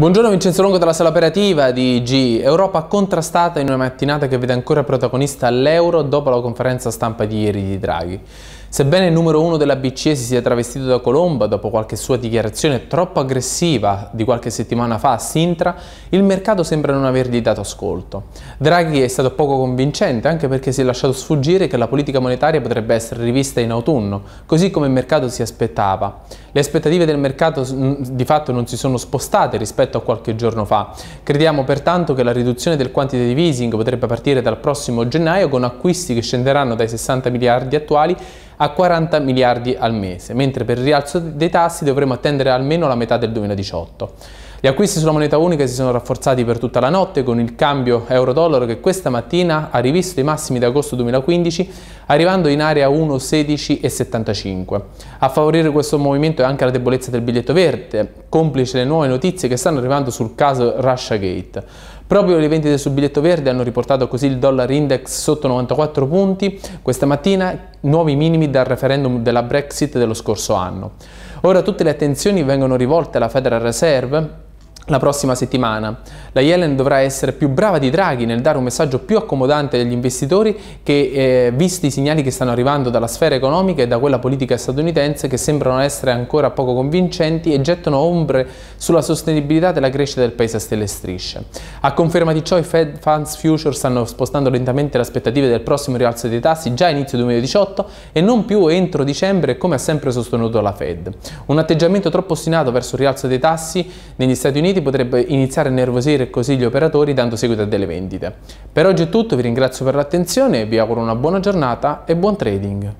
Buongiorno Vincenzo Longo dalla sala operativa di G. Europa contrastata in una mattinata che vede ancora protagonista l'euro dopo la conferenza stampa di ieri di Draghi. Sebbene il numero uno della BCE si sia travestito da colomba dopo qualche sua dichiarazione troppo aggressiva di qualche settimana fa a Sintra, il mercato sembra non avergli dato ascolto. Draghi è stato poco convincente anche perché si è lasciato sfuggire che la politica monetaria potrebbe essere rivista in autunno, così come il mercato si aspettava. Le aspettative del mercato mm, di fatto non si sono spostate rispetto a qualche giorno fa. Crediamo pertanto che la riduzione del quantitative easing potrebbe partire dal prossimo gennaio con acquisti che scenderanno dai 60 miliardi attuali a 40 miliardi al mese, mentre per il rialzo dei tassi dovremo attendere almeno la metà del 2018. Gli acquisti sulla moneta unica si sono rafforzati per tutta la notte con il cambio euro-dollaro che questa mattina ha rivisto i massimi di agosto 2015 arrivando in area 1,1675. A favorire questo movimento è anche la debolezza del biglietto verde complice le nuove notizie che stanno arrivando sul caso Russiagate. Proprio le vendite sul biglietto verde hanno riportato così il dollaro index sotto 94 punti, questa mattina nuovi minimi dal referendum della Brexit dello scorso anno. Ora tutte le attenzioni vengono rivolte alla Federal Reserve la prossima settimana. La Yellen dovrà essere più brava di Draghi nel dare un messaggio più accomodante agli investitori che, eh, visti i segnali che stanno arrivando dalla sfera economica e da quella politica statunitense che sembrano essere ancora poco convincenti e gettano ombre sulla sostenibilità della crescita del paese a stelle e strisce. A conferma di ciò i Fed Funds Future stanno spostando lentamente le aspettative del prossimo rialzo dei tassi già a inizio 2018 e non più entro dicembre come ha sempre sostenuto la Fed. Un atteggiamento troppo ostinato verso il rialzo dei tassi negli Stati Uniti clienti potrebbe iniziare a nervosire così gli operatori dando seguito a delle vendite. Per oggi è tutto, vi ringrazio per l'attenzione, vi auguro una buona giornata e buon trading!